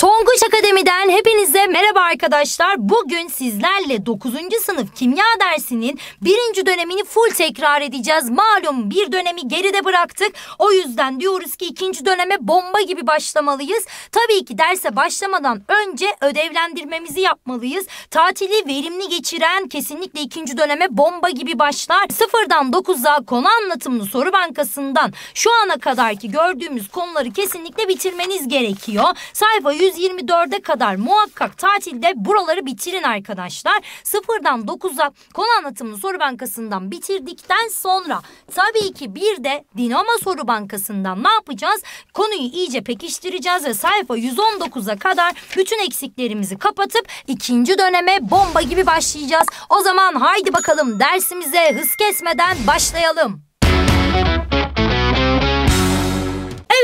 Tonguç Akademi'den hepinize merhaba arkadaşlar. Bugün sizlerle 9. sınıf kimya dersinin birinci dönemini full tekrar edeceğiz. Malum bir dönemi geride bıraktık. O yüzden diyoruz ki ikinci döneme bomba gibi başlamalıyız. Tabii ki derse başlamadan önce ödevlendirmemizi yapmalıyız. Tatili verimli geçiren kesinlikle ikinci döneme bomba gibi başlar. Sıfırdan 9'a konu anlatımlı soru bankasından şu ana kadarki gördüğümüz konuları kesinlikle bitirmeniz gerekiyor. Sayfa 100 124'e kadar muhakkak tatilde buraları bitirin arkadaşlar. Sıfırdan 9'a konu anlatımlı soru bankasından bitirdikten sonra tabii ki bir de Dinamo soru bankasından ne yapacağız? Konuyu iyice pekiştireceğiz ve sayfa 119'a kadar bütün eksiklerimizi kapatıp ikinci döneme bomba gibi başlayacağız. O zaman haydi bakalım dersimize hız kesmeden başlayalım.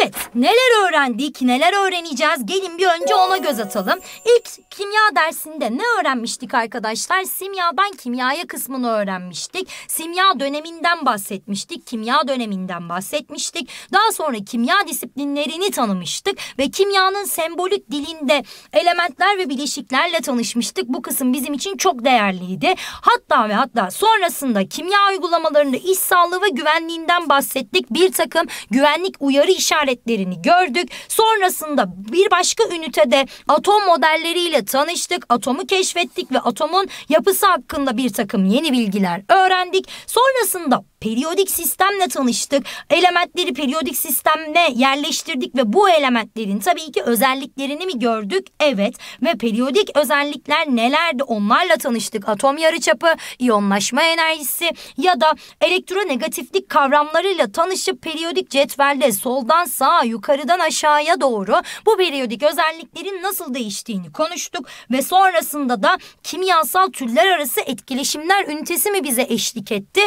Evet, neler öğrendik, neler öğreneceğiz? Gelin bir önce ona göz atalım. İlk kimya dersinde ne öğrenmiştik arkadaşlar? Simyadan kimyaya kısmını öğrenmiştik. Simya döneminden bahsetmiştik. Kimya döneminden bahsetmiştik. Daha sonra kimya disiplinlerini tanımıştık ve kimyanın sembolik dilinde elementler ve bileşiklerle tanışmıştık. Bu kısım bizim için çok değerliydi. Hatta ve hatta sonrasında kimya uygulamalarında iş sağlığı ve güvenliğinden bahsettik. Bir takım güvenlik uyarı işaret işaretlerini gördük. Sonrasında bir başka ünitede atom modelleriyle tanıştık. Atomu keşfettik ve atomun yapısı hakkında bir takım yeni bilgiler öğrendik. Sonrasında periyodik sistemle tanıştık. Elementleri periyodik sistemle yerleştirdik ve bu elementlerin tabii ki özelliklerini mi gördük? Evet ve periyodik özellikler nelerdi? Onlarla tanıştık. Atom yarıçapı, iyonlaşma enerjisi ya da elektronegatiflik kavramlarıyla tanışıp periyodik cetvelde soldan sağa, yukarıdan aşağıya doğru bu periyodik özelliklerin nasıl değiştiğini konuştuk ve sonrasında da kimyasal türler arası etkileşimler ünitesi mi bize eşlik etti?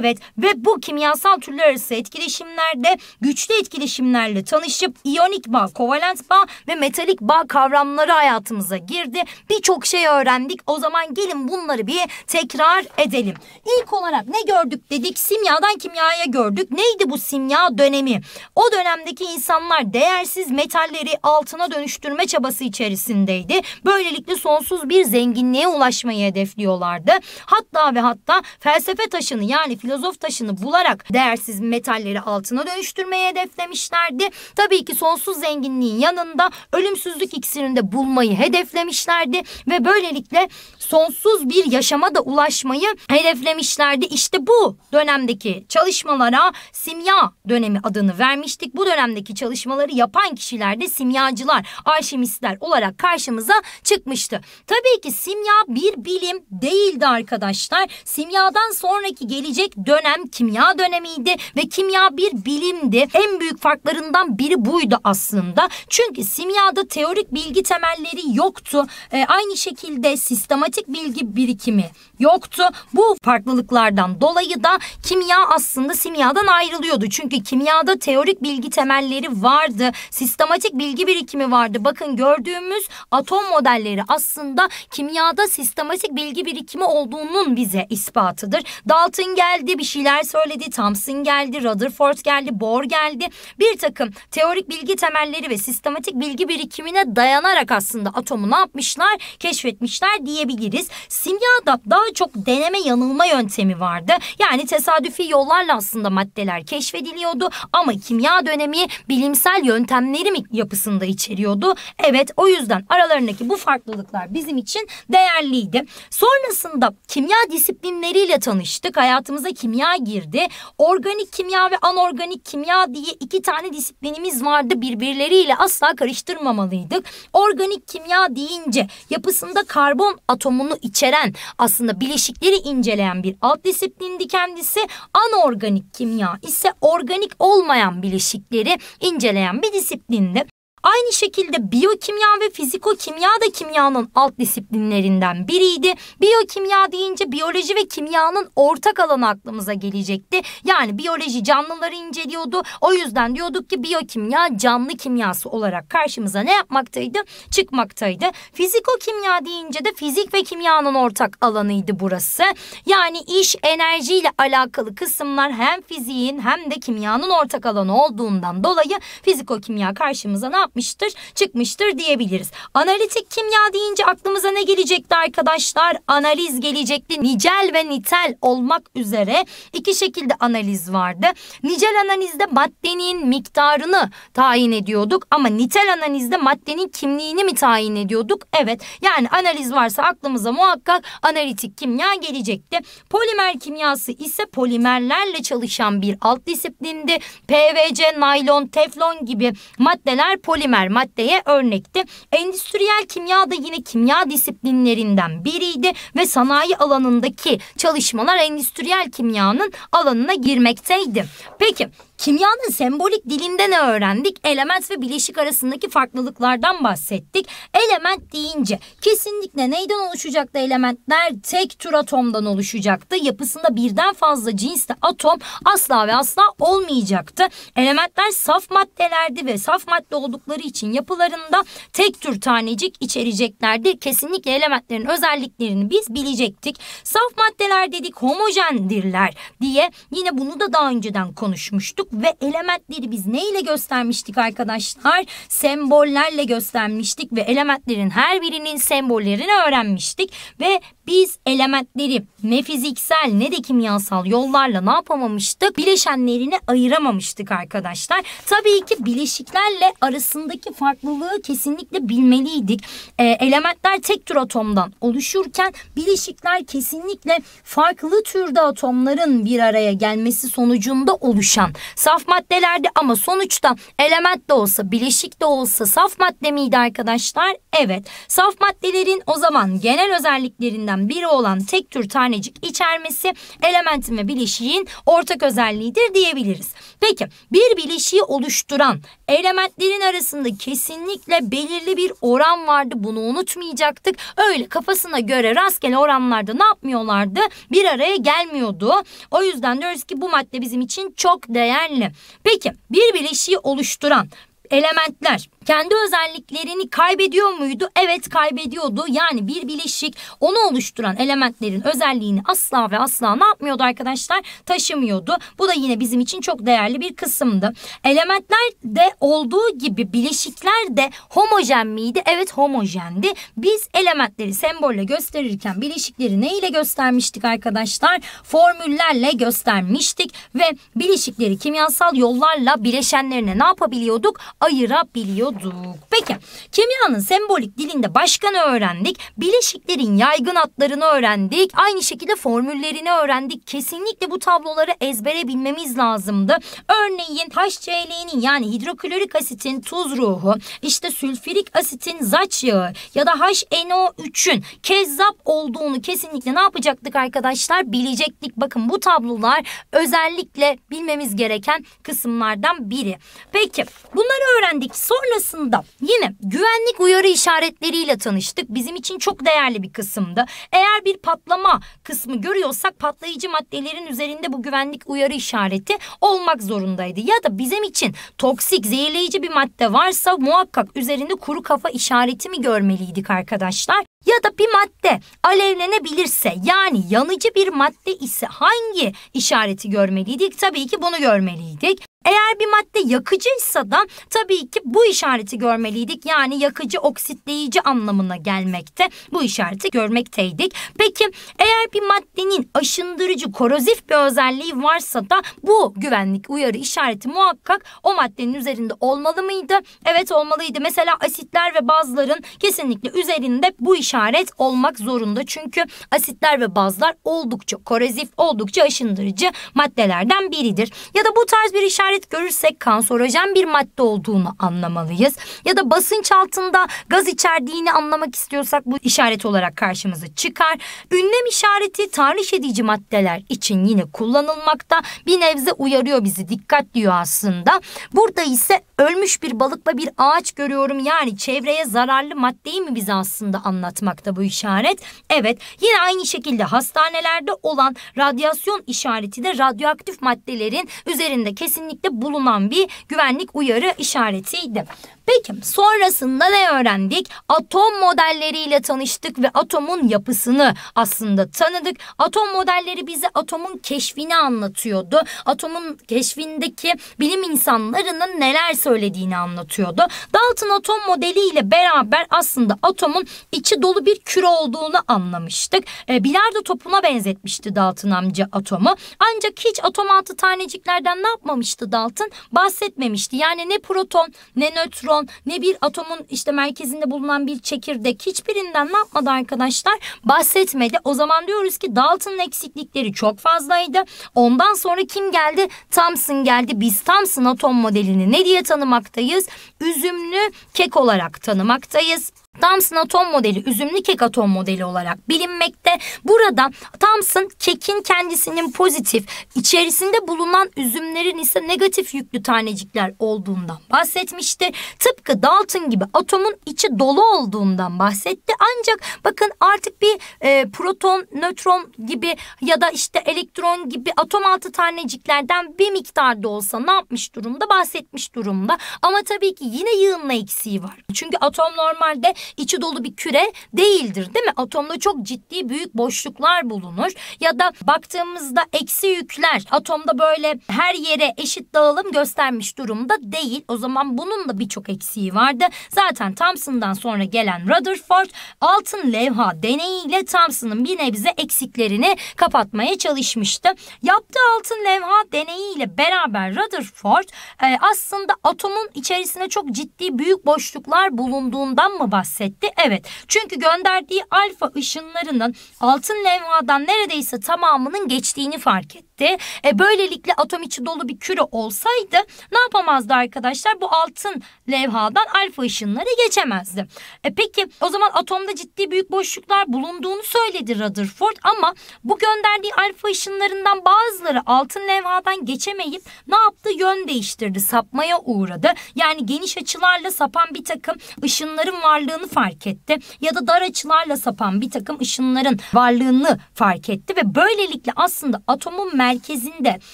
Evet ve bu kimyasal türler arası etkileşimlerde güçlü etkileşimlerle tanışıp iyonik bağ, kovalent bağ ve metalik bağ kavramları hayatımıza girdi. Birçok şey öğrendik. O zaman gelin bunları bir tekrar edelim. İlk olarak ne gördük dedik? Simyadan kimyaya gördük. Neydi bu simya dönemi? O dönemdeki insanlar değersiz metalleri altına dönüştürme çabası içerisindeydi. Böylelikle sonsuz bir zenginliğe ulaşmayı hedefliyorlardı. Hatta ve hatta felsefe taşını yani filozof taşını bularak değersiz metalleri altına dönüştürmeyi hedeflemişlerdi. Tabii ki sonsuz zenginliğin yanında ölümsüzlük iksirini de bulmayı hedeflemişlerdi ve böylelikle sonsuz bir yaşama da ulaşmayı hedeflemişlerdi. İşte bu dönemdeki çalışmalara simya dönemi adını vermiştik. Bu dönemdeki çalışmaları yapan kişiler de simyacılar, alşemistler olarak karşımıza çıkmıştı. Tabii ki simya bir bilim değildi arkadaşlar. Simyadan sonraki gelecek dönem dönem kimya dönemiydi ve kimya bir bilimdi. En büyük farklarından biri buydu aslında. Çünkü simyada teorik bilgi temelleri yoktu. E, aynı şekilde sistematik bilgi birikimi yoktu. Bu farklılıklardan dolayı da kimya aslında simyadan ayrılıyordu. Çünkü kimyada teorik bilgi temelleri vardı. Sistematik bilgi birikimi vardı. Bakın gördüğümüz atom modelleri aslında kimyada sistematik bilgi birikimi olduğunun bize ispatıdır. Dalton geldi bir şey bilgiler söyledi, Thompson geldi, Rutherford geldi, Bohr geldi. Bir takım teorik bilgi temelleri ve sistematik bilgi birikimine dayanarak aslında atomu ne yapmışlar, keşfetmişler diyebiliriz. Simya adap daha çok deneme yanılma yöntemi vardı. Yani tesadüfi yollarla aslında maddeler keşfediliyordu ama kimya dönemi bilimsel yöntemleri mi yapısında içeriyordu? Evet o yüzden aralarındaki bu farklılıklar bizim için değerliydi. Sonrasında kimya disiplinleriyle tanıştık. Hayatımıza kimya girdi. Organik kimya ve anorganik kimya diye iki tane disiplinimiz vardı. Birbirleriyle asla karıştırmamalıydık. Organik kimya deyince yapısında karbon atomunu içeren aslında bileşikleri inceleyen bir alt disiplindi kendisi. Anorganik kimya ise organik olmayan bileşikleri inceleyen bir disiplindi. Aynı şekilde biyokimya ve fizikokimya da kimyanın alt disiplinlerinden biriydi. Biyokimya deyince biyoloji ve kimyanın ortak alanı aklımıza gelecekti. Yani biyoloji canlıları inceliyordu. O yüzden diyorduk ki biyokimya canlı kimyası olarak karşımıza ne yapmaktaydı? Çıkmaktaydı. Fizikokimya deyince de fizik ve kimyanın ortak alanıydı burası. Yani iş enerjiyle alakalı kısımlar hem fiziğin hem de kimyanın ortak alanı olduğundan dolayı fizikokimya karşımıza ne yapmıştı? yapmıştır, çıkmıştır diyebiliriz. Analitik kimya deyince aklımıza ne gelecekti arkadaşlar? Analiz gelecekti. Nicel ve nitel olmak üzere iki şekilde analiz vardı. Nicel analizde maddenin miktarını tayin ediyorduk ama nitel analizde maddenin kimliğini mi tayin ediyorduk? Evet. Yani analiz varsa aklımıza muhakkak analitik kimya gelecekti. Polimer kimyası ise polimerlerle çalışan bir alt disiplindi. PVC, naylon, teflon gibi maddeler polimer polimer maddeye örnekti. Endüstriyel kimya da yine kimya disiplinlerinden biriydi ve sanayi alanındaki çalışmalar endüstriyel kimyanın alanına girmekteydi. Peki Kimyanın sembolik dilinden öğrendik. Element ve bileşik arasındaki farklılıklardan bahsettik. Element deyince kesinlikle neyden oluşacaktı elementler? Tek tür atomdan oluşacaktı. Yapısında birden fazla cinsli atom asla ve asla olmayacaktı. Elementler saf maddelerdi ve saf madde oldukları için yapılarında tek tür tanecik içereceklerdi. Kesinlikle elementlerin özelliklerini biz bilecektik. Saf maddeler dedik homojendirler diye yine bunu da daha önceden konuşmuştuk konuşmuştuk ve elementleri biz ne ile göstermiştik arkadaşlar? Sembollerle göstermiştik ve elementlerin her birinin sembollerini öğrenmiştik ve biz elementleri ne fiziksel ne de kimyasal yollarla ne yapamamıştık? Bileşenlerini ayıramamıştık arkadaşlar. Tabii ki bileşiklerle arasındaki farklılığı kesinlikle bilmeliydik. E, elementler tek tür atomdan oluşurken bileşikler kesinlikle farklı türde atomların bir araya gelmesi sonucunda oluşan saf maddelerdi ama sonuçta element de olsa bileşik de olsa saf madde miydi arkadaşlar? Evet. Saf maddelerin o zaman genel özelliklerinden özelliklerinden biri olan tek tür tanecik içermesi elementin ve bileşiğin ortak özelliğidir diyebiliriz. Peki bir bileşiği oluşturan elementlerin arasında kesinlikle belirli bir oran vardı. Bunu unutmayacaktık. Öyle kafasına göre rastgele oranlarda ne yapmıyorlardı? Bir araya gelmiyordu. O yüzden diyoruz ki bu madde bizim için çok değerli. Peki bir bileşiği oluşturan elementler kendi özelliklerini kaybediyor muydu? Evet kaybediyordu. Yani bir bileşik onu oluşturan elementlerin özelliğini asla ve asla ne yapmıyordu arkadaşlar? Taşımıyordu. Bu da yine bizim için çok değerli bir kısımdı. Elementler de olduğu gibi bileşikler de homojen miydi? Evet homojendi. Biz elementleri sembolle gösterirken bileşikleri ne ile göstermiştik arkadaşlar? Formüllerle göstermiştik ve bileşikleri kimyasal yollarla bileşenlerine ne yapabiliyorduk? ayırabiliyorduk. Peki kimyanın sembolik dilinde başkanı öğrendik. Bileşiklerin yaygın adlarını öğrendik. Aynı şekilde formüllerini öğrendik. Kesinlikle bu tabloları ezbere bilmemiz lazımdı. Örneğin HCl'nin yani hidroklorik asitin tuz ruhu, işte sülfürik asitin zaç yağı ya da HNO3'ün kezzap olduğunu kesinlikle ne yapacaktık arkadaşlar? Bilecektik. Bakın bu tablolar özellikle bilmemiz gereken kısımlardan biri. Peki bunları Bunları öğrendik. Sonrasında yine güvenlik uyarı işaretleriyle tanıştık. Bizim için çok değerli bir kısımdı. Eğer bir patlama kısmı görüyorsak patlayıcı maddelerin üzerinde bu güvenlik uyarı işareti olmak zorundaydı. Ya da bizim için toksik, zehirleyici bir madde varsa muhakkak üzerinde kuru kafa işareti mi görmeliydik arkadaşlar? Ya da bir madde alevlenebilirse yani yanıcı bir madde ise hangi işareti görmeliydik? Tabii ki bunu görmeliydik. Eğer bir madde yakıcıysa da tabii ki bu işareti görmeliydik. Yani yakıcı oksitleyici anlamına gelmekte. Bu işareti görmekteydik. Peki eğer bir maddenin aşındırıcı, korozif bir özelliği varsa da bu güvenlik uyarı işareti muhakkak o maddenin üzerinde olmalı mıydı? Evet olmalıydı. Mesela asitler ve bazların kesinlikle üzerinde bu işaret olmak zorunda. Çünkü asitler ve bazlar oldukça korozif, oldukça aşındırıcı maddelerden biridir. Ya da bu tarz bir işaret işaret görürsek kanserojen bir madde olduğunu anlamalıyız. Ya da basınç altında gaz içerdiğini anlamak istiyorsak bu işaret olarak karşımıza çıkar. Ünlem işareti tahriş edici maddeler için yine kullanılmakta. Bir nebze uyarıyor bizi dikkatliyor aslında. Burada ise ölmüş bir balık ve bir ağaç görüyorum. Yani çevreye zararlı maddeyi mi bize aslında anlatmakta bu işaret? Evet yine aynı şekilde hastanelerde olan radyasyon işareti de radyoaktif maddelerin üzerinde kesinlikle işaretle bulunan bir güvenlik uyarı işaretiydi. Peki sonrasında ne öğrendik? Atom modelleriyle tanıştık ve atomun yapısını aslında tanıdık. Atom modelleri bize atomun keşfini anlatıyordu. Atomun keşfindeki bilim insanlarının neler söylediğini anlatıyordu. Dalton atom modeliyle beraber aslında atomun içi dolu bir küre olduğunu anlamıştık. E, bilardo topuna benzetmişti Dalton amca atomu. Ancak hiç atom altı taneciklerden ne yapmamıştı Dalton bahsetmemişti. Yani ne proton ne nötron ne bir atomun işte merkezinde bulunan bir çekirdek hiçbirinden ne yapmadı arkadaşlar? Bahsetmedi. O zaman diyoruz ki Dalton'ın eksiklikleri çok fazlaydı. Ondan sonra kim geldi? Thomson geldi. Biz Thomson atom modelini ne diye tanımaktayız? Üzümlü kek olarak tanımaktayız. Thomson atom modeli üzümlü kek atom modeli olarak bilinmekte. Burada Thomson kekin kendisinin pozitif, içerisinde bulunan üzümlerin ise negatif yüklü tanecikler olduğundan bahsetmişti. Tıpkı Dalton gibi atomun içi dolu olduğundan bahsetti. Ancak bakın artık bir e, proton, nötron gibi ya da işte elektron gibi atom altı taneciklerden bir miktar da olsa ne yapmış durumda? Bahsetmiş durumda. Ama tabii ki yine yığınla eksiği var. Çünkü atom normalde içi dolu bir küre değildir değil mi? Atomda çok ciddi büyük boşluklar bulunur. Ya da baktığımızda eksi yükler atomda böyle her yere eşit dağılım göstermiş durumda değil. O zaman bunun da birçok eksiği vardı. Zaten Thomson'dan sonra gelen Rutherford altın levha deneyiyle Thomson'ın bir nebze eksiklerini kapatmaya çalışmıştı. Yaptığı altın levha deneyiyle beraber Rutherford e, aslında atomun içerisine çok ciddi büyük boşluklar bulunduğundan mı bahsediyor? bahsetti. Evet çünkü gönderdiği alfa ışınlarının altın levhadan neredeyse tamamının geçtiğini fark etti gitti. E, böylelikle atom içi dolu bir küre olsaydı ne yapamazdı arkadaşlar? Bu altın levhadan alfa ışınları geçemezdi. E, peki o zaman atomda ciddi büyük boşluklar bulunduğunu söyledi Rutherford ama bu gönderdiği alfa ışınlarından bazıları altın levhadan geçemeyip ne yaptı? Yön değiştirdi, sapmaya uğradı. Yani geniş açılarla sapan bir takım ışınların varlığını fark etti ya da dar açılarla sapan bir takım ışınların varlığını fark etti ve böylelikle aslında atomun merkezinde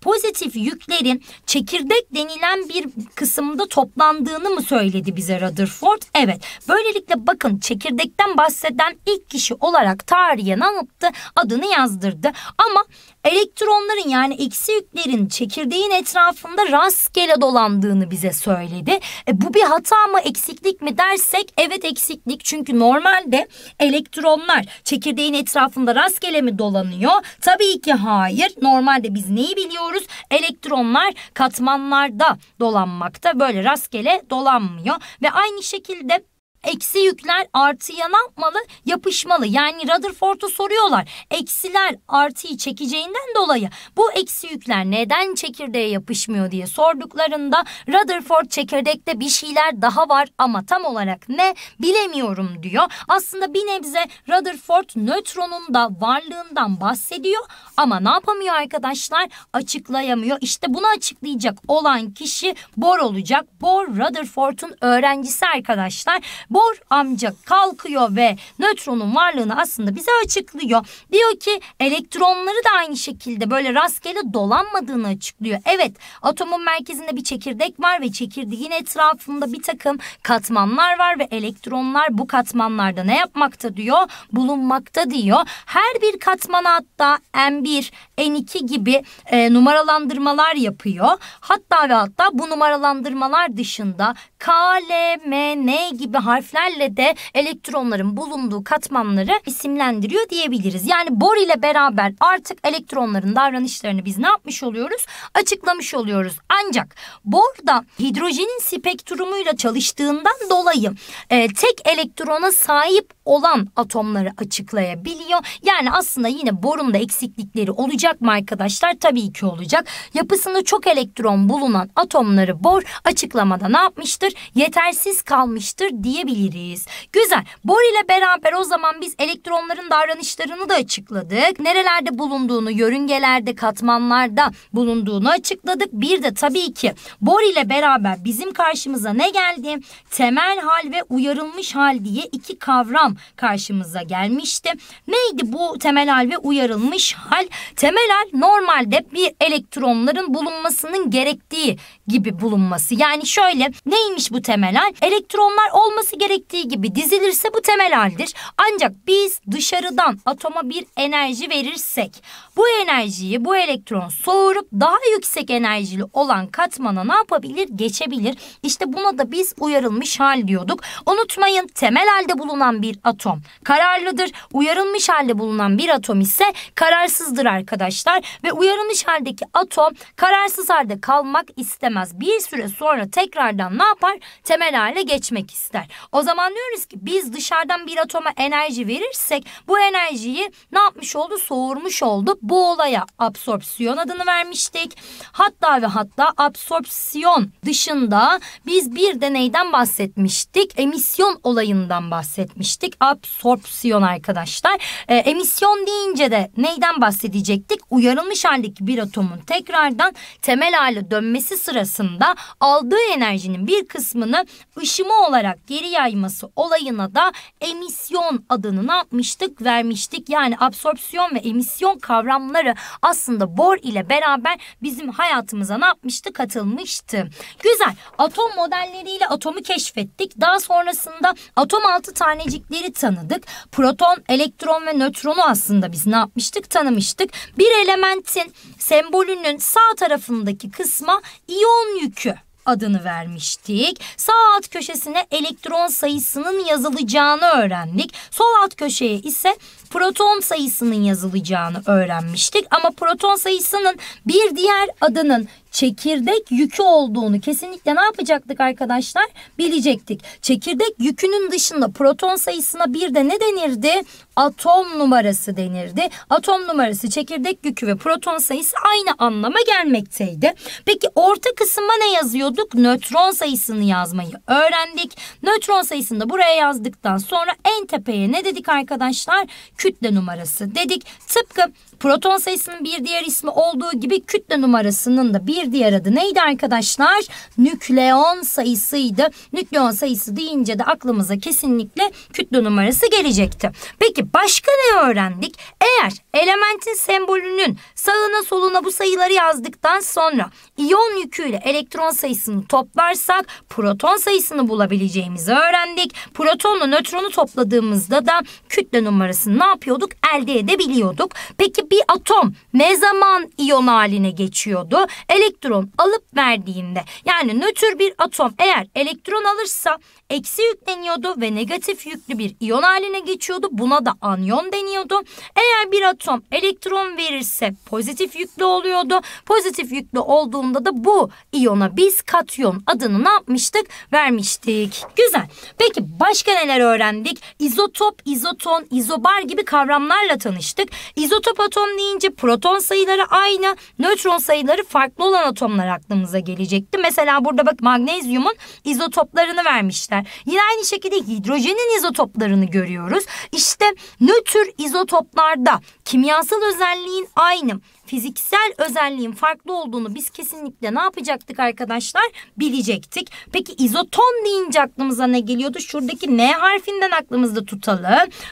pozitif yüklerin çekirdek denilen bir kısımda toplandığını mı söyledi bize Rutherford? Evet. Böylelikle bakın çekirdekten bahseden ilk kişi olarak tarihe ne yaptı? Adını yazdırdı. Ama elektronların yani eksi yüklerin çekirdeğin etrafında rastgele dolandığını bize söyledi. E, bu bir hata mı eksiklik mi dersek evet eksiklik çünkü normalde elektronlar çekirdeğin etrafında rastgele mi dolanıyor? Tabii ki hayır. Normalde biz neyi biliyoruz? Elektronlar katmanlarda dolanmakta böyle rastgele dolanmıyor ve aynı şekilde Eksi yükler artıya ne yapmalı? Yapışmalı. Yani Rutherford'u soruyorlar. Eksiler artıyı çekeceğinden dolayı bu eksi yükler neden çekirdeğe yapışmıyor diye sorduklarında Rutherford çekirdekte bir şeyler daha var ama tam olarak ne bilemiyorum diyor. Aslında bir nebze Rutherford nötronun da varlığından bahsediyor ama ne yapamıyor arkadaşlar? Açıklayamıyor. İşte bunu açıklayacak olan kişi Bohr olacak. Bohr Rutherford'un öğrencisi arkadaşlar. Bohr amca kalkıyor ve nötronun varlığını aslında bize açıklıyor. Diyor ki elektronları da aynı şekilde böyle rastgele dolanmadığını açıklıyor. Evet atomun merkezinde bir çekirdek var ve çekirdeğin etrafında bir takım katmanlar var ve elektronlar bu katmanlarda ne yapmakta diyor? Bulunmakta diyor. Her bir katmana hatta N1, N2 gibi e, numaralandırmalar yapıyor. Hatta ve hatta bu numaralandırmalar dışında K, L, M, N gibi harf harflerle de elektronların bulunduğu katmanları isimlendiriyor diyebiliriz. Yani bor ile beraber artık elektronların davranışlarını biz ne yapmış oluyoruz? Açıklamış oluyoruz. Ancak bor da hidrojenin spektrumuyla çalıştığından dolayı e, tek elektrona sahip olan atomları açıklayabiliyor. Yani aslında yine borun da eksiklikleri olacak mı arkadaşlar? Tabii ki olacak. Yapısında çok elektron bulunan atomları bor açıklamada ne yapmıştır? Yetersiz kalmıştır diyebiliriz bulabiliriz. Güzel. Bor ile beraber o zaman biz elektronların davranışlarını da açıkladık. Nerelerde bulunduğunu, yörüngelerde, katmanlarda bulunduğunu açıkladık. Bir de tabii ki bor ile beraber bizim karşımıza ne geldi? Temel hal ve uyarılmış hal diye iki kavram karşımıza gelmişti. Neydi bu temel hal ve uyarılmış hal? Temel hal normalde bir elektronların bulunmasının gerektiği gibi bulunması. Yani şöyle neymiş bu temel hal? Elektronlar olması gerektiği gerektiği gibi dizilirse bu temel haldir. Ancak biz dışarıdan atoma bir enerji verirsek bu enerjiyi bu elektron soğurup daha yüksek enerjili olan katmana ne yapabilir? Geçebilir. İşte buna da biz uyarılmış hal diyorduk. Unutmayın temel halde bulunan bir atom kararlıdır. Uyarılmış halde bulunan bir atom ise kararsızdır arkadaşlar. Ve uyarılmış haldeki atom kararsız halde kalmak istemez. Bir süre sonra tekrardan ne yapar? Temel hale geçmek ister. O zaman diyoruz ki biz dışarıdan bir atoma enerji verirsek bu enerjiyi ne yapmış oldu? Soğurmuş oldu. Bu olaya absorpsiyon adını vermiştik. Hatta ve hatta absorpsiyon dışında biz bir deneyden bahsetmiştik. Emisyon olayından bahsetmiştik. Absorpsiyon arkadaşlar. E, emisyon deyince de neyden bahsedecektik? Uyarılmış haldeki bir atomun tekrardan temel hale dönmesi sırasında aldığı enerjinin bir kısmını ışıma olarak geri yayması olayına da emisyon adını ne yapmıştık? Vermiştik. Yani absorpsiyon ve emisyon kavramı kavramları aslında Bohr ile beraber bizim hayatımıza ne yapmıştı? Katılmıştı. Güzel. Atom modelleriyle atomu keşfettik. Daha sonrasında atom altı tanecikleri tanıdık. Proton, elektron ve nötronu aslında biz ne yapmıştık? Tanımıştık. Bir elementin sembolünün sağ tarafındaki kısma iyon yükü adını vermiştik. Sağ alt köşesine elektron sayısının yazılacağını öğrendik. Sol alt köşeye ise proton sayısının yazılacağını öğrenmiştik. Ama proton sayısının bir diğer adının çekirdek yükü olduğunu kesinlikle ne yapacaktık arkadaşlar? Bilecektik. Çekirdek yükünün dışında proton sayısına bir de ne denirdi? Atom numarası denirdi. Atom numarası çekirdek yükü ve proton sayısı aynı anlama gelmekteydi. Peki orta kısma ne yazıyorduk? Nötron sayısını yazmayı öğrendik. Nötron sayısını da buraya yazdıktan sonra en tepeye ne dedik arkadaşlar? Kütle numarası dedik. Tıpkı proton sayısının bir diğer ismi olduğu gibi kütle numarasının da bir bir diğer adı neydi arkadaşlar? Nükleon sayısıydı. Nükleon sayısı deyince de aklımıza kesinlikle kütle numarası gelecekti. Peki başka ne öğrendik? Eğer elementin sembolünün sağına soluna bu sayıları yazdıktan sonra iyon yüküyle elektron sayısını toplarsak proton sayısını bulabileceğimizi öğrendik. Protonla nötronu topladığımızda da kütle numarasını ne yapıyorduk? Elde edebiliyorduk. Peki bir atom ne zaman iyon haline geçiyordu? Elektron elektron alıp verdiğinde yani nötr bir atom eğer elektron alırsa eksi yükleniyordu ve negatif yüklü bir iyon haline geçiyordu. Buna da anyon deniyordu. Eğer bir atom elektron verirse pozitif yüklü oluyordu. Pozitif yüklü olduğunda da bu iyona biz katyon adını ne yapmıştık? Vermiştik. Güzel. Peki başka neler öğrendik? İzotop, izoton, izobar gibi kavramlarla tanıştık. İzotop atom deyince proton sayıları aynı, nötron sayıları farklı olan atomlar aklımıza gelecekti. Mesela burada bak magnezyumun izotoplarını vermişler. Yine aynı şekilde hidrojenin izotoplarını görüyoruz. İşte nötr izotoplarda kimyasal özelliğin aynı fiziksel özelliğin farklı olduğunu biz kesinlikle ne yapacaktık arkadaşlar? Bilecektik. Peki izoton deyince aklımıza ne geliyordu? Şuradaki N harfinden aklımızda tutalım.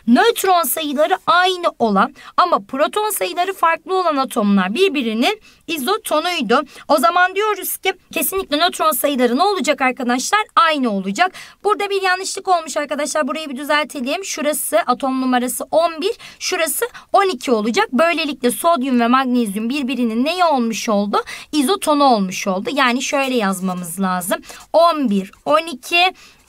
Nötron sayıları aynı olan ama proton sayıları farklı olan atomlar birbirinin izotonuydu. O zaman diyoruz ki kesinlikle nötron sayıları ne olacak arkadaşlar? Aynı olacak. Burada bir yanlışlık olmuş arkadaşlar. Burayı bir düzeltelim. Şurası atom numarası 11, şurası 12 olacak. Böylelikle sodyum ve magnezyum magnezyum birbirinin neye olmuş oldu? İzotonu olmuş oldu. Yani şöyle yazmamız lazım. 11, 12,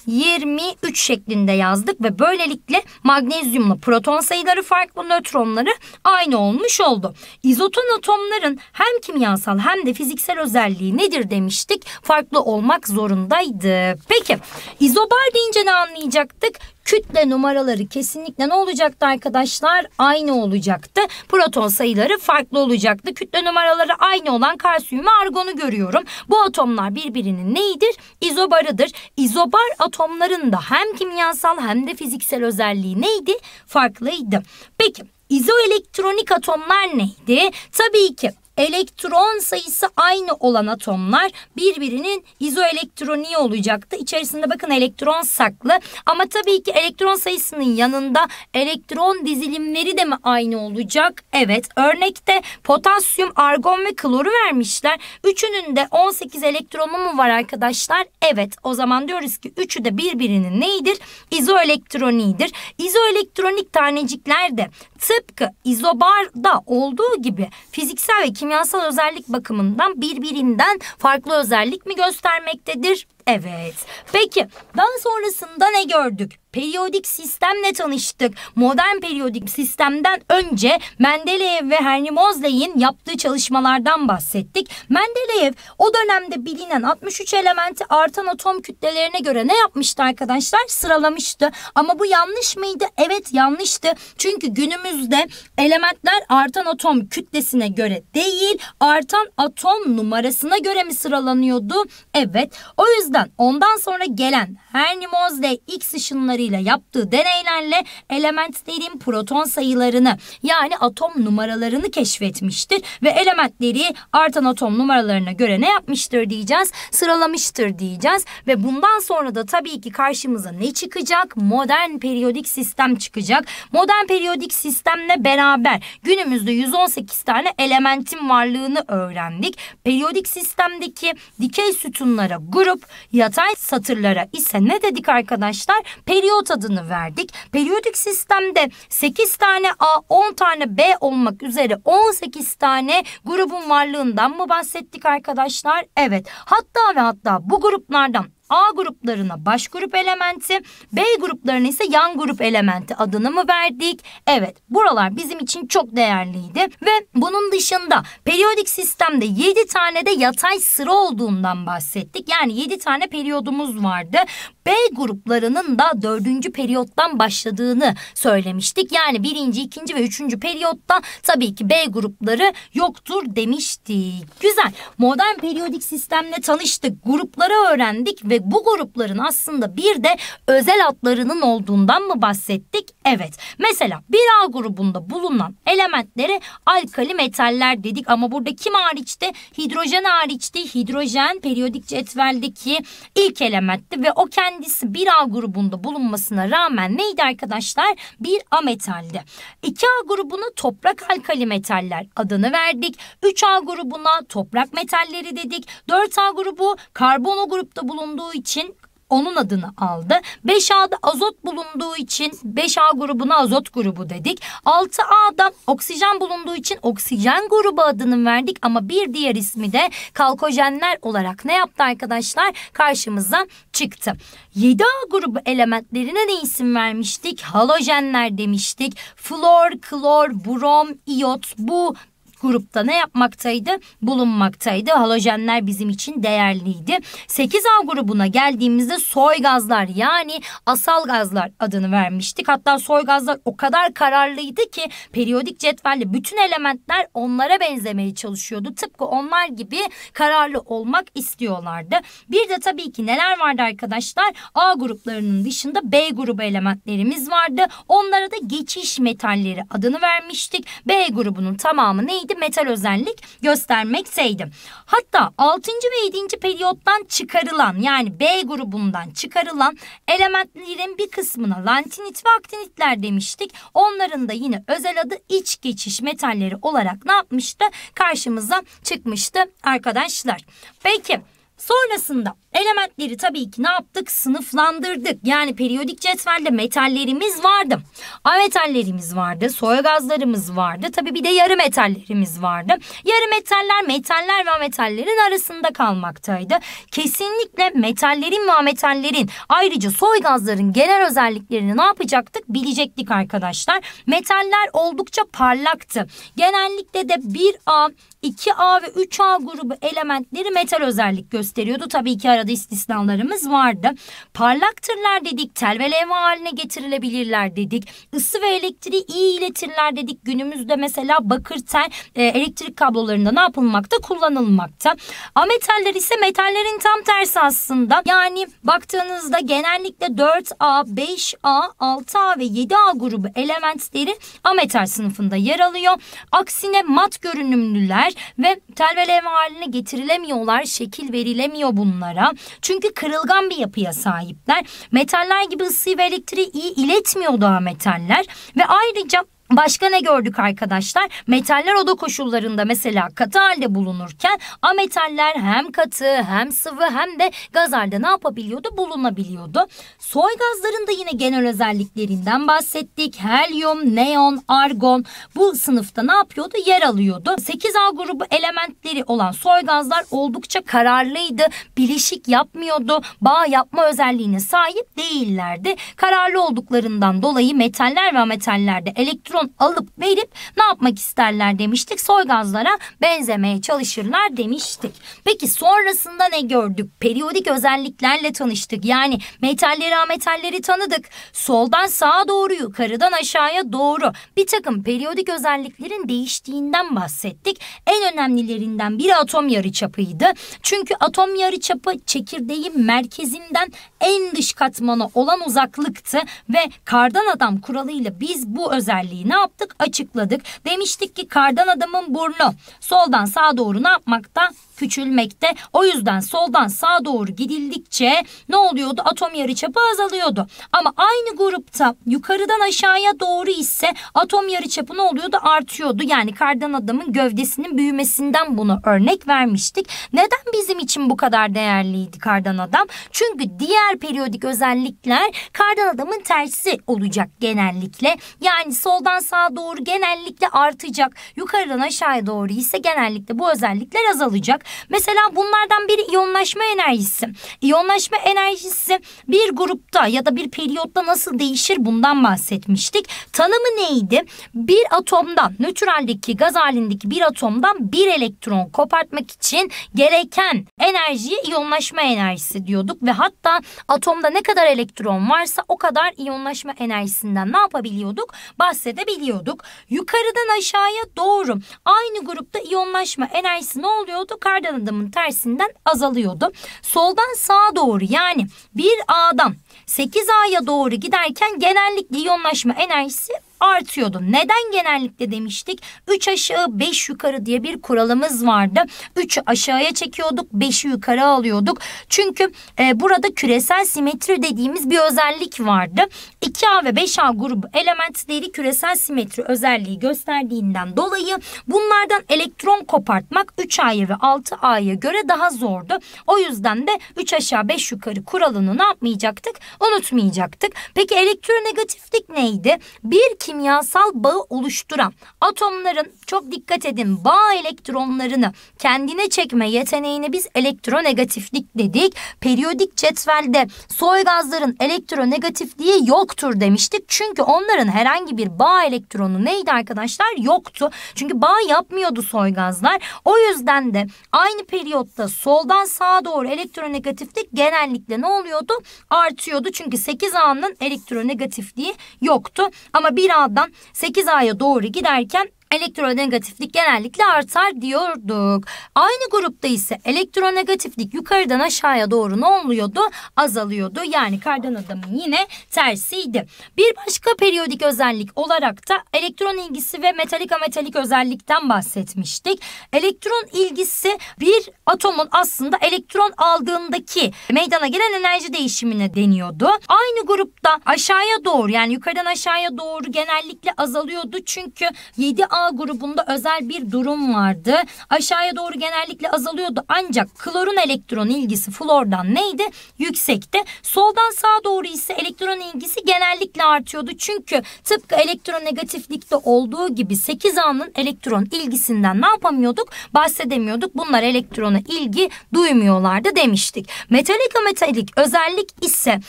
23 şeklinde yazdık ve böylelikle magnezyumla proton sayıları farklı nötronları aynı olmuş oldu. İzoton atomların hem kimyasal hem de fiziksel özelliği nedir demiştik farklı olmak zorundaydı. Peki izobar deyince ne anlayacaktık? kütle numaraları kesinlikle ne olacaktı arkadaşlar? Aynı olacaktı. Proton sayıları farklı olacaktı. Kütle numaraları aynı olan kalsiyum argonu görüyorum. Bu atomlar birbirinin neyidir? İzobarıdır. İzobar atomların da hem kimyasal hem de fiziksel özelliği neydi? Farklıydı. Peki izoelektronik atomlar neydi? Tabii ki elektron sayısı aynı olan atomlar birbirinin izoelektroniği olacaktı. İçerisinde bakın elektron saklı ama tabii ki elektron sayısının yanında elektron dizilimleri de mi aynı olacak? Evet örnekte potasyum, argon ve kloru vermişler. Üçünün de 18 elektronu mu var arkadaşlar? Evet o zaman diyoruz ki üçü de birbirinin neyidir? İzoelektroniğidir. İzoelektronik tanecikler de tıpkı izobarda olduğu gibi fiziksel ve kimyasal kimyasal özellik bakımından birbirinden farklı özellik mi göstermektedir? Evet. Peki daha sonrasında ne gördük? periyodik sistemle tanıştık. Modern periyodik sistemden önce Mendeleev ve Henry Mosley'in yaptığı çalışmalardan bahsettik. Mendeleev o dönemde bilinen 63 elementi artan atom kütlelerine göre ne yapmıştı arkadaşlar? Sıralamıştı. Ama bu yanlış mıydı? Evet yanlıştı. Çünkü günümüzde elementler artan atom kütlesine göre değil, artan atom numarasına göre mi sıralanıyordu? Evet. O yüzden ondan sonra gelen Henry Mosley X ışınları elementleriyle yaptığı deneylerle elementlerin proton sayılarını yani atom numaralarını keşfetmiştir ve elementleri artan atom numaralarına göre ne yapmıştır diyeceğiz? Sıralamıştır diyeceğiz ve bundan sonra da tabii ki karşımıza ne çıkacak? Modern periyodik sistem çıkacak. Modern periyodik sistemle beraber günümüzde 118 tane elementin varlığını öğrendik. Periyodik sistemdeki dikey sütunlara grup, yatay satırlara ise ne dedik arkadaşlar? Periyodik periyot adını verdik. Periyodik sistemde 8 tane A, 10 tane B olmak üzere 18 tane grubun varlığından mı bahsettik arkadaşlar? Evet. Hatta ve hatta bu gruplardan A gruplarına baş grup elementi, B gruplarına ise yan grup elementi adını mı verdik? Evet, buralar bizim için çok değerliydi ve bunun dışında periyodik sistemde 7 tane de yatay sıra olduğundan bahsettik. Yani 7 tane periyodumuz vardı. B gruplarının da 4. periyottan başladığını söylemiştik. Yani 1. 2. ve 3. periyotta tabii ki B grupları yoktur demiştik. Güzel. Modern periyodik sistemle tanıştık, grupları öğrendik ve ve bu grupların aslında bir de özel adlarının olduğundan mı bahsettik? Evet. Mesela bir A grubunda bulunan elementlere alkali metaller dedik ama burada kim hariçti? Hidrojen hariçti. Hidrojen periyodik cetveldeki ilk elementti ve o kendisi bir A grubunda bulunmasına rağmen neydi arkadaşlar? Bir A metaldi. 2A grubuna toprak alkali metaller adını verdik. 3A grubuna toprak metalleri dedik. 4A grubu karbono grupta bulundu bulunduğu için onun adını aldı. 5A'da azot bulunduğu için 5A grubuna azot grubu dedik. 6A'da oksijen bulunduğu için oksijen grubu adını verdik ama bir diğer ismi de kalkojenler olarak ne yaptı arkadaşlar? Karşımıza çıktı. 7A grubu elementlerine ne isim vermiştik? Halojenler demiştik. Flor, klor, brom, iot bu grupta ne yapmaktaydı? Bulunmaktaydı. Halojenler bizim için değerliydi. 8A grubuna geldiğimizde soy gazlar yani asal gazlar adını vermiştik. Hatta soy gazlar o kadar kararlıydı ki periyodik cetvelle bütün elementler onlara benzemeye çalışıyordu. Tıpkı onlar gibi kararlı olmak istiyorlardı. Bir de tabii ki neler vardı arkadaşlar? A gruplarının dışında B grubu elementlerimiz vardı. Onlara da geçiş metalleri adını vermiştik. B grubunun tamamı neydi? hangi metal özellik göstermekseydi. Hatta 6. ve 7. periyottan çıkarılan yani B grubundan çıkarılan elementlerin bir kısmına lantinit ve aktinitler demiştik. Onların da yine özel adı iç geçiş metalleri olarak ne yapmıştı? Karşımıza çıkmıştı arkadaşlar. Peki Sonrasında elementleri tabii ki ne yaptık? Sınıflandırdık. Yani periyodik cetvelde metallerimiz vardı. Ametallerimiz vardı. Soya gazlarımız vardı. Tabii bir de yarı metallerimiz vardı. Yarı metaller metaller ve metallerin arasında kalmaktaydı. Kesinlikle metallerin ve metallerin ayrıca soy gazların genel özelliklerini ne yapacaktık? Bilecektik arkadaşlar. Metaller oldukça parlaktı. Genellikle de 1A, 2A ve 3A grubu elementleri metal özellik gösteriyor gösteriyordu. Tabii ki arada istisnalarımız vardı. Parlaktırlar dedik, tel ve levha haline getirilebilirler dedik. Isı ve elektriği iyi iletirler dedik. Günümüzde mesela bakır tel e, elektrik kablolarında ne yapılmakta? Kullanılmakta. Ametaller ise metallerin tam tersi aslında. Yani baktığınızda genellikle 4A, 5A, 6A ve 7A grubu elementleri ametal sınıfında yer alıyor. Aksine mat görünümlüler ve tel ve levha haline getirilemiyorlar. Şekil veri verilemiyor bunlara. Çünkü kırılgan bir yapıya sahipler. Metaller gibi ısıyı ve elektriği iyi iletmiyor daha metaller. Ve ayrıca Başka ne gördük arkadaşlar? Metaller oda koşullarında mesela katı halde bulunurken ametaller hem katı hem sıvı hem de gaz halde ne yapabiliyordu? Bulunabiliyordu. Soy gazların da yine genel özelliklerinden bahsettik. Helyum, neon, argon bu sınıfta ne yapıyordu? Yer alıyordu. 8A grubu elementleri olan soy gazlar oldukça kararlıydı. Bileşik yapmıyordu. Bağ yapma özelliğine sahip değillerdi. Kararlı olduklarından dolayı metaller ve ametallerde elektron son alıp verip ne yapmak isterler demiştik. Soygazlara benzemeye çalışırlar demiştik. Peki sonrasında ne gördük? Periyodik özelliklerle tanıştık. Yani metalleri ametalleri tanıdık. Soldan sağa doğru yukarıdan aşağıya doğru bir takım periyodik özelliklerin değiştiğinden bahsettik. En önemlilerinden biri atom yarıçapıydı. Çünkü atom yarıçapı çekirdeğin merkezinden en dış katmanı olan uzaklıktı ve kardan adam kuralıyla biz bu özelliğini ne yaptık? Açıkladık. Demiştik ki kardan adamın burnu soldan sağa doğru ne yapmakta? küçülmekte. O yüzden soldan sağa doğru gidildikçe ne oluyordu? Atom yarıçapı azalıyordu. Ama aynı grupta yukarıdan aşağıya doğru ise atom yarıçapı ne oluyordu? Artıyordu. Yani kardan adamın gövdesinin büyümesinden bunu örnek vermiştik. Neden bizim için bu kadar değerliydi kardan adam? Çünkü diğer periyodik özellikler kardan adamın tersi olacak genellikle. Yani soldan sağa doğru genellikle artacak. Yukarıdan aşağıya doğru ise genellikle bu özellikler azalacak. Mesela bunlardan biri iyonlaşma enerjisi. İyonlaşma enerjisi bir grupta ya da bir periyotta nasıl değişir bundan bahsetmiştik. Tanımı neydi? Bir atomdan, nötraldeki gaz halindeki bir atomdan bir elektron kopartmak için gereken enerjiye iyonlaşma enerjisi diyorduk. Ve hatta atomda ne kadar elektron varsa o kadar iyonlaşma enerjisinden ne yapabiliyorduk? Bahsedebiliyorduk. Yukarıdan aşağıya doğru aynı grupta iyonlaşma enerjisi ne oluyordu? yukarıdan adımın tersinden azalıyordu. Soldan sağa doğru yani bir A'dan 8A'ya doğru giderken genellikle iyonlaşma enerjisi artıyordu. Neden genellikle demiştik? 3 aşağı 5 yukarı diye bir kuralımız vardı. 3'ü aşağıya çekiyorduk 5'i yukarı alıyorduk. Çünkü e, burada küresel simetri dediğimiz bir özellik vardı. 2A ve 5A grubu elementleri küresel simetri özelliği gösterdiğinden dolayı bunlardan elektron kopartmak 3A'ya ve 6A'ya göre daha zordu. O yüzden de 3 aşağı 5 yukarı kuralını ne yapmayacaktık? Unutmayacaktık. Peki elektronegatiflik neydi? Bir kim kimyasal bağı oluşturan atomların çok dikkat edin bağ elektronlarını kendine çekme yeteneğini biz elektronegatiflik dedik. Periyodik cetvelde soy gazların elektronegatifliği yoktur demiştik. Çünkü onların herhangi bir bağ elektronu neydi arkadaşlar? Yoktu. Çünkü bağ yapmıyordu soy gazlar. O yüzden de aynı periyotta soldan sağa doğru elektronegatiflik genellikle ne oluyordu? Artıyordu. Çünkü 8 A'nın elektronegatifliği yoktu. Ama 1 A A'dan 8A'ya doğru giderken elektronegatiflik genellikle artar diyorduk. Aynı grupta ise elektronegatiflik yukarıdan aşağıya doğru ne oluyordu? Azalıyordu. Yani kardan adamın yine tersiydi. Bir başka periyodik özellik olarak da elektron ilgisi ve metalik ametalik özellikten bahsetmiştik. Elektron ilgisi bir atomun aslında elektron aldığındaki meydana gelen enerji değişimine deniyordu. Aynı grupta aşağıya doğru yani yukarıdan aşağıya doğru genellikle azalıyordu. Çünkü 7 A grubunda özel bir durum vardı. Aşağıya doğru genellikle azalıyordu ancak klorun elektron ilgisi flordan neydi? Yüksekti. Soldan sağa doğru ise elektron ilgisi genellikle artıyordu. Çünkü tıpkı elektronegatiflikte olduğu gibi 8 A'nın elektron ilgisinden ne yapamıyorduk? Bahsedemiyorduk. Bunlar elektrona ilgi duymuyorlardı demiştik. Metalik metalik özellik ise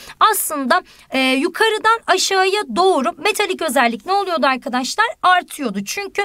aslında e, yukarıdan aşağıya doğru metalik özellik ne oluyordu arkadaşlar? Artıyordu. Çünkü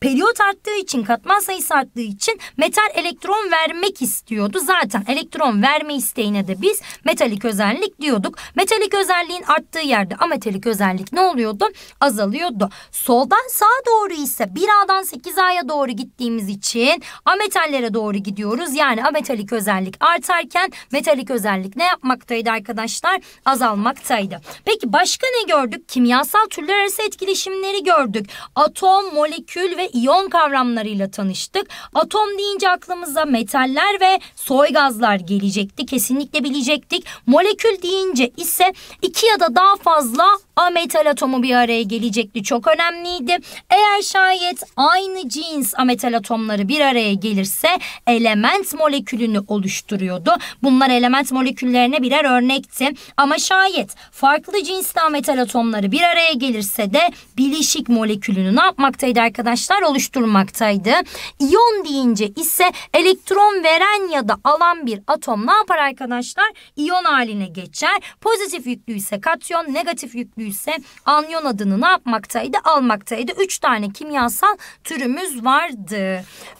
periyot arttığı için katman sayısı arttığı için metal elektron vermek istiyordu. Zaten elektron verme isteğine de biz metalik özellik diyorduk. Metalik özelliğin arttığı yerde ametalik özellik ne oluyordu? Azalıyordu. Soldan sağa doğru ise 1A'dan 8A'ya doğru gittiğimiz için ametallere doğru gidiyoruz. Yani ametalik özellik artarken metalik özellik ne yapmaktaydı arkadaşlar? Azalmaktaydı. Peki başka ne gördük? Kimyasal türler arası etkileşimleri gördük. Atom, molekül ve iyon kavramlarıyla tanıştık. Atom deyince aklımıza metaller ve soy gazlar gelecekti. Kesinlikle bilecektik. Molekül deyince ise iki ya da daha fazla A metal atomu bir araya gelecekti çok önemliydi. Eğer şayet aynı cins A metal atomları bir araya gelirse element molekülünü oluşturuyordu. Bunlar element moleküllerine birer örnekti. Ama şayet farklı cinsli A metal atomları bir araya gelirse de bileşik molekülünü ne yapmaktaydı arkadaşlar? Oluşturmaktaydı. İyon deyince ise elektron veren ya da alan bir atom ne yapar arkadaşlar? İyon haline geçer. Pozitif yüklü ise katyon, negatif yüklü büyüse anyon adını ne yapmaktaydı? Almaktaydı. Üç tane kimyasal türümüz vardı.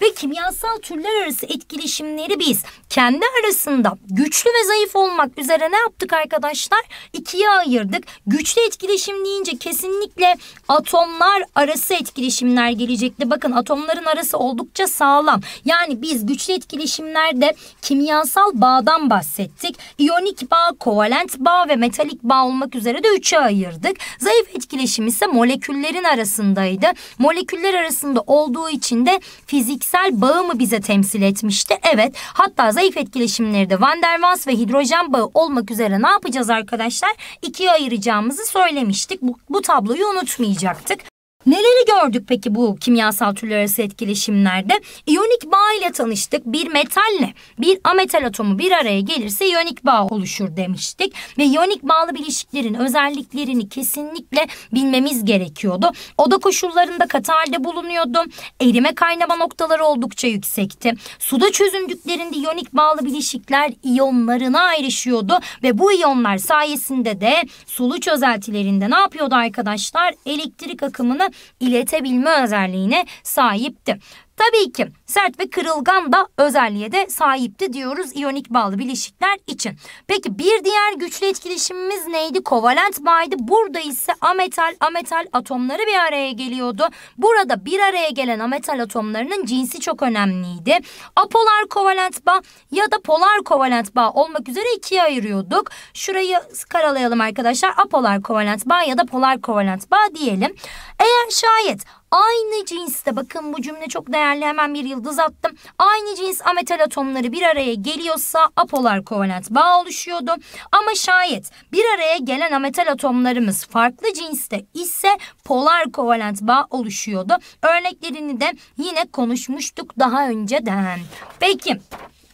Ve kimyasal türler arası etkileşimleri biz kendi arasında güçlü ve zayıf olmak üzere ne yaptık arkadaşlar? İkiye ayırdık. Güçlü etkileşim deyince kesinlikle atomlar arası etkileşimler gelecekti. Bakın atomların arası oldukça sağlam. Yani biz güçlü etkileşimlerde kimyasal bağdan bahsettik. İyonik bağ, kovalent bağ ve metalik bağ olmak üzere de üçe ayırdık ayırdık. Zayıf etkileşim ise moleküllerin arasındaydı. Moleküller arasında olduğu için de fiziksel bağı mı bize temsil etmişti? Evet. Hatta zayıf etkileşimlerde Van der Waals ve hidrojen bağı olmak üzere ne yapacağız arkadaşlar? İkiye ayıracağımızı söylemiştik. Bu, bu tabloyu unutmayacaktık. Neleri gördük peki bu kimyasal türler arası etkileşimlerde? İyonik bağ ile tanıştık. Bir metalle bir ametal atomu bir araya gelirse iyonik bağ oluşur demiştik. Ve iyonik bağlı bileşiklerin özelliklerini kesinlikle bilmemiz gerekiyordu. Oda koşullarında katı halde bulunuyordu. Erime kaynama noktaları oldukça yüksekti. Suda çözündüklerinde iyonik bağlı bileşikler iyonlarına ayrışıyordu ve bu iyonlar sayesinde de sulu çözeltilerinde ne yapıyordu arkadaşlar? Elektrik akımını iletebilme özelliğine sahipti. Tabii ki sert ve kırılgan da özelliğe de sahipti diyoruz iyonik bağlı bileşikler için. Peki bir diğer güçlü etkileşimimiz neydi? Kovalent bağıydı. Burada ise ametal ametal atomları bir araya geliyordu. Burada bir araya gelen ametal atomlarının cinsi çok önemliydi. Apolar kovalent bağ ya da polar kovalent bağ olmak üzere ikiye ayırıyorduk. Şurayı karalayalım arkadaşlar. Apolar kovalent bağ ya da polar kovalent bağ diyelim. Eğer şayet Aynı cinste bakın bu cümle çok değerli hemen bir yıldız attım. Aynı cins ametal atomları bir araya geliyorsa apolar kovalent bağ oluşuyordu. Ama şayet bir araya gelen ametal atomlarımız farklı cinste ise polar kovalent bağ oluşuyordu. Örneklerini de yine konuşmuştuk daha önceden. Peki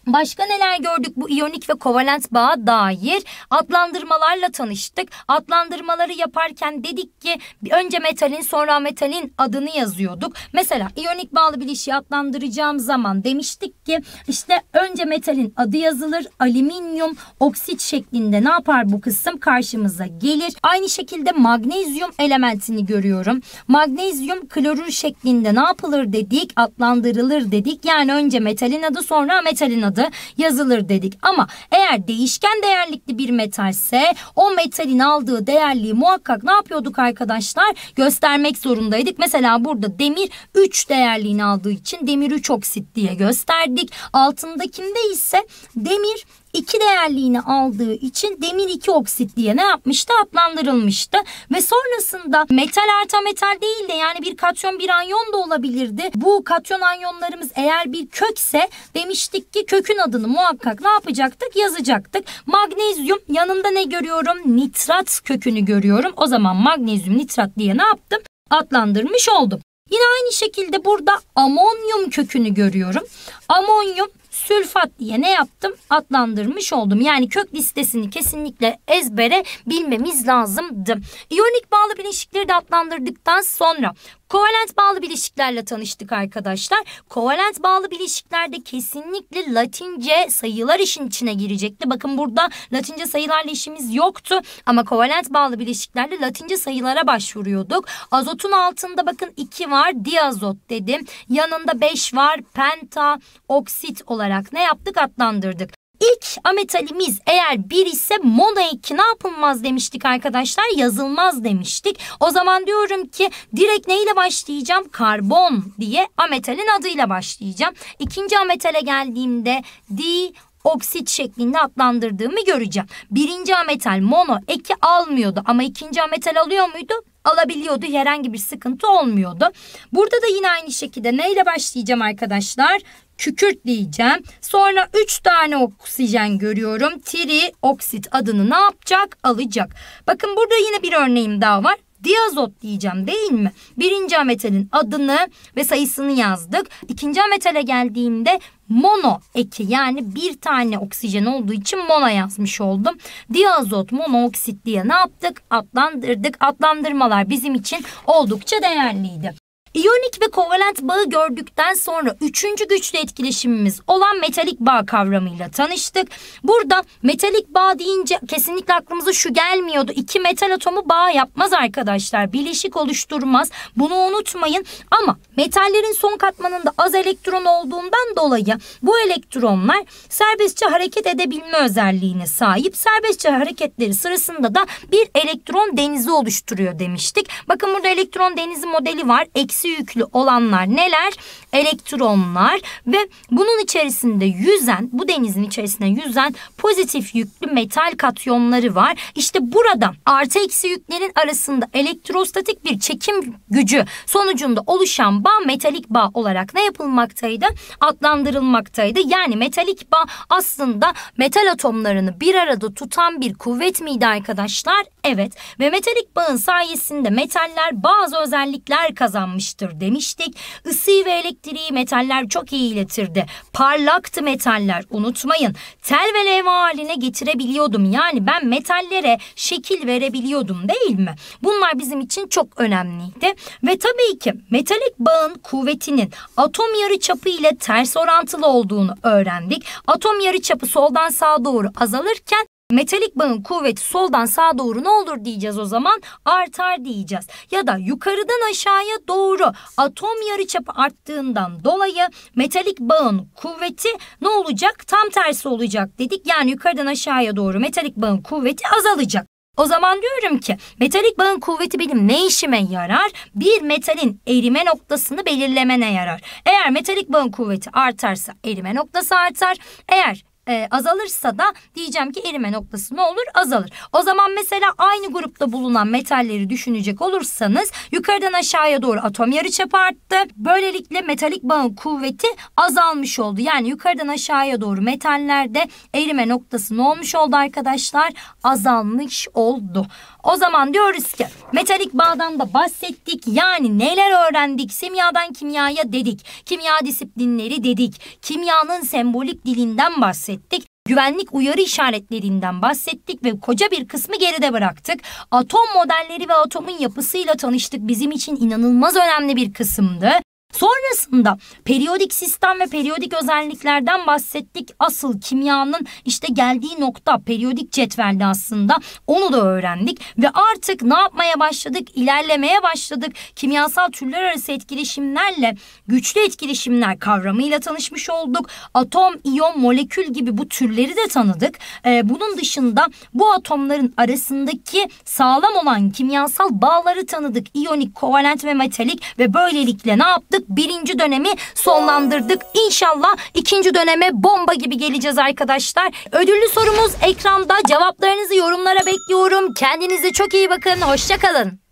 Başka neler gördük bu iyonik ve kovalent bağa dair? Adlandırmalarla tanıştık. Adlandırmaları yaparken dedik ki önce metalin sonra metalin adını yazıyorduk. Mesela iyonik bağlı bir işi adlandıracağım zaman demiştik ki işte önce metalin adı yazılır. Alüminyum oksit şeklinde ne yapar bu kısım karşımıza gelir. Aynı şekilde magnezyum elementini görüyorum. Magnezyum klorür şeklinde ne yapılır dedik? Adlandırılır dedik. Yani önce metalin adı sonra metalin adı adı yazılır dedik. Ama eğer değişken değerlikli bir metalse o metalin aldığı değerliği muhakkak ne yapıyorduk arkadaşlar? Göstermek zorundaydık. Mesela burada demir 3 değerliğini aldığı için demir 3 oksit diye gösterdik. Altında ise demir 2 değerliğini aldığı için demir 2 oksit diye ne yapmıştı? Adlandırılmıştı. Ve sonrasında metal arta metal değil de yani bir katyon bir anyon da olabilirdi. Bu katyon anyonlarımız eğer bir kökse demiştik ki kökün adını muhakkak ne yapacaktık? Yazacaktık. Magnezyum yanında ne görüyorum? Nitrat kökünü görüyorum. O zaman magnezyum nitrat diye ne yaptım? Adlandırmış oldum. Yine aynı şekilde burada amonyum kökünü görüyorum. Amonyum sülfat diye ne yaptım? Adlandırmış oldum. Yani kök listesini kesinlikle ezbere bilmemiz lazımdı. İyonik bağlı bileşikleri de adlandırdıktan sonra Kovalent bağlı bileşiklerle tanıştık arkadaşlar. Kovalent bağlı bileşiklerde kesinlikle Latince sayılar işin içine girecekti. Bakın burada Latince sayılarla işimiz yoktu ama kovalent bağlı bileşiklerde Latince sayılara başvuruyorduk. Azotun altında bakın 2 var diazot dedim. Yanında 5 var penta oksit olarak olarak ne yaptık adlandırdık. İlk ametalimiz eğer bir ise monaik ne yapılmaz demiştik arkadaşlar yazılmaz demiştik. O zaman diyorum ki direkt neyle başlayacağım? Karbon diye ametalin adıyla başlayacağım. İkinci ametale geldiğimde di oksit şeklinde adlandırdığımı göreceğim. Birinci ametal mono eki almıyordu ama ikinci ametal alıyor muydu? Alabiliyordu herhangi bir sıkıntı olmuyordu. Burada da yine aynı şekilde neyle başlayacağım arkadaşlar? kükürt diyeceğim. Sonra 3 tane oksijen görüyorum. Tri oksit adını ne yapacak? Alacak. Bakın burada yine bir örneğim daha var diazot diyeceğim değil mi? Birinci ametalin adını ve sayısını yazdık. İkinci ametale geldiğimde mono eki yani bir tane oksijen olduğu için mono yazmış oldum. Diazot monooksit diye ne yaptık? Atlandırdık. Atlandırmalar bizim için oldukça değerliydi. İyonik ve kovalent bağı gördükten sonra üçüncü güçlü etkileşimimiz olan metalik bağ kavramıyla tanıştık. Burada metalik bağ deyince kesinlikle aklımıza şu gelmiyordu. İki metal atomu bağ yapmaz arkadaşlar. Bileşik oluşturmaz. Bunu unutmayın. Ama metallerin son katmanında az elektron olduğundan dolayı bu elektronlar serbestçe hareket edebilme özelliğine sahip. Serbestçe hareketleri sırasında da bir elektron denizi oluşturuyor demiştik. Bakın burada elektron denizi modeli var. Eksi yüklü olanlar neler? elektronlar ve bunun içerisinde yüzen bu denizin içerisinde yüzen pozitif yüklü metal katyonları var. İşte burada artı eksi yüklerin arasında elektrostatik bir çekim gücü sonucunda oluşan bağ metalik bağ olarak ne yapılmaktaydı? Adlandırılmaktaydı. Yani metalik bağ aslında metal atomlarını bir arada tutan bir kuvvet miydi arkadaşlar? Evet ve metalik bağın sayesinde metaller bazı özellikler kazanmıştır demiştik. Isı ve elektrik elektriği metaller çok iyi iletirdi. Parlaktı metaller unutmayın. Tel ve levha haline getirebiliyordum. Yani ben metallere şekil verebiliyordum değil mi? Bunlar bizim için çok önemliydi. Ve tabii ki metalik bağın kuvvetinin atom yarı çapı ile ters orantılı olduğunu öğrendik. Atom yarı çapı soldan sağa doğru azalırken Metalik bağın kuvveti soldan sağa doğru ne olur diyeceğiz o zaman? Artar diyeceğiz. Ya da yukarıdan aşağıya doğru atom yarıçapı arttığından dolayı metalik bağın kuvveti ne olacak? Tam tersi olacak dedik. Yani yukarıdan aşağıya doğru metalik bağın kuvveti azalacak. O zaman diyorum ki metalik bağın kuvveti benim ne işime yarar? Bir metalin erime noktasını belirlemene yarar. Eğer metalik bağın kuvveti artarsa erime noktası artar. Eğer e, azalırsa da diyeceğim ki erime noktası ne olur? Azalır. O zaman mesela aynı grupta bulunan metalleri düşünecek olursanız yukarıdan aşağıya doğru atom yarıçapı arttı. Böylelikle metalik bağın kuvveti azalmış oldu. Yani yukarıdan aşağıya doğru metallerde erime noktası ne olmuş oldu arkadaşlar? Azalmış oldu. O zaman diyoruz ki metalik bağdan da bahsettik. Yani neler öğrendik? Simyadan kimyaya dedik. Kimya disiplinleri dedik. Kimyanın sembolik dilinden bahsettik. Güvenlik uyarı işaretlerinden bahsettik ve koca bir kısmı geride bıraktık. Atom modelleri ve atomun yapısıyla tanıştık. Bizim için inanılmaz önemli bir kısımdı. Sonrasında periyodik sistem ve periyodik özelliklerden bahsettik. Asıl kimyanın işte geldiği nokta periyodik cetvelde aslında. Onu da öğrendik ve artık ne yapmaya başladık? İlerlemeye başladık. Kimyasal türler arası etkileşimlerle güçlü etkileşimler kavramıyla tanışmış olduk. Atom, iyon, molekül gibi bu türleri de tanıdık. Ee, bunun dışında bu atomların arasındaki sağlam olan kimyasal bağları tanıdık. İyonik, kovalent ve metalik ve böylelikle ne yaptık? birinci dönemi sonlandırdık. İnşallah ikinci döneme bomba gibi geleceğiz arkadaşlar. Ödüllü sorumuz ekranda. Cevaplarınızı yorumlara bekliyorum. Kendinize çok iyi bakın. Hoşçakalın.